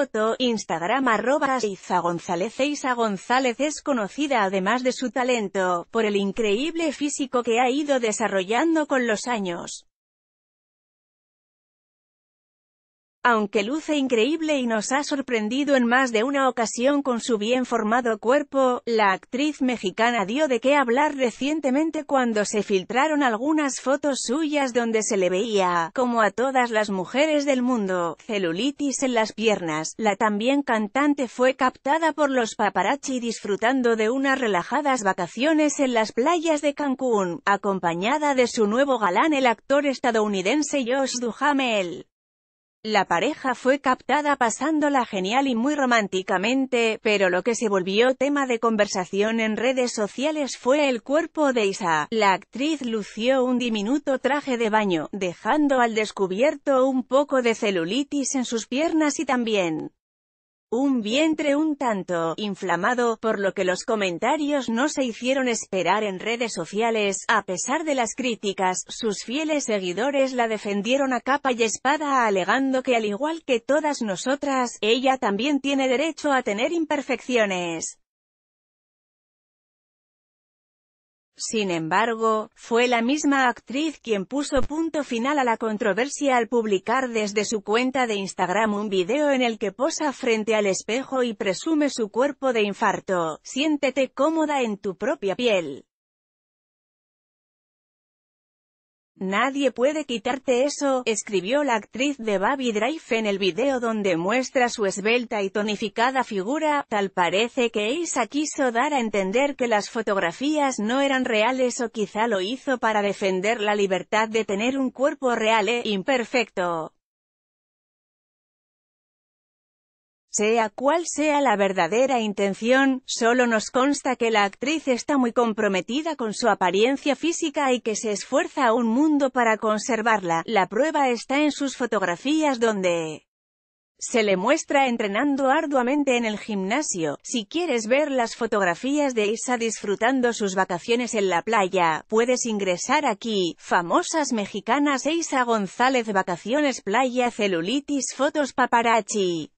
Foto, Instagram arroba Isa González Isa González es conocida además de su talento, por el increíble físico que ha ido desarrollando con los años. Aunque luce increíble y nos ha sorprendido en más de una ocasión con su bien formado cuerpo, la actriz mexicana dio de qué hablar recientemente cuando se filtraron algunas fotos suyas donde se le veía, como a todas las mujeres del mundo, celulitis en las piernas. La también cantante fue captada por los paparazzi disfrutando de unas relajadas vacaciones en las playas de Cancún, acompañada de su nuevo galán el actor estadounidense Josh Duhamel. La pareja fue captada pasándola genial y muy románticamente, pero lo que se volvió tema de conversación en redes sociales fue el cuerpo de Isa. La actriz lució un diminuto traje de baño, dejando al descubierto un poco de celulitis en sus piernas y también un vientre un tanto inflamado, por lo que los comentarios no se hicieron esperar en redes sociales, a pesar de las críticas, sus fieles seguidores la defendieron a capa y espada alegando que al igual que todas nosotras, ella también tiene derecho a tener imperfecciones. Sin embargo, fue la misma actriz quien puso punto final a la controversia al publicar desde su cuenta de Instagram un video en el que posa frente al espejo y presume su cuerpo de infarto, siéntete cómoda en tu propia piel. Nadie puede quitarte eso, escribió la actriz de Baby Drive en el video donde muestra su esbelta y tonificada figura, tal parece que Isa quiso dar a entender que las fotografías no eran reales o quizá lo hizo para defender la libertad de tener un cuerpo real e imperfecto. Sea cual sea la verdadera intención, solo nos consta que la actriz está muy comprometida con su apariencia física y que se esfuerza a un mundo para conservarla. La prueba está en sus fotografías donde se le muestra entrenando arduamente en el gimnasio. Si quieres ver las fotografías de Isa disfrutando sus vacaciones en la playa, puedes ingresar aquí. Famosas mexicanas Isa González Vacaciones Playa Celulitis Fotos Paparazzi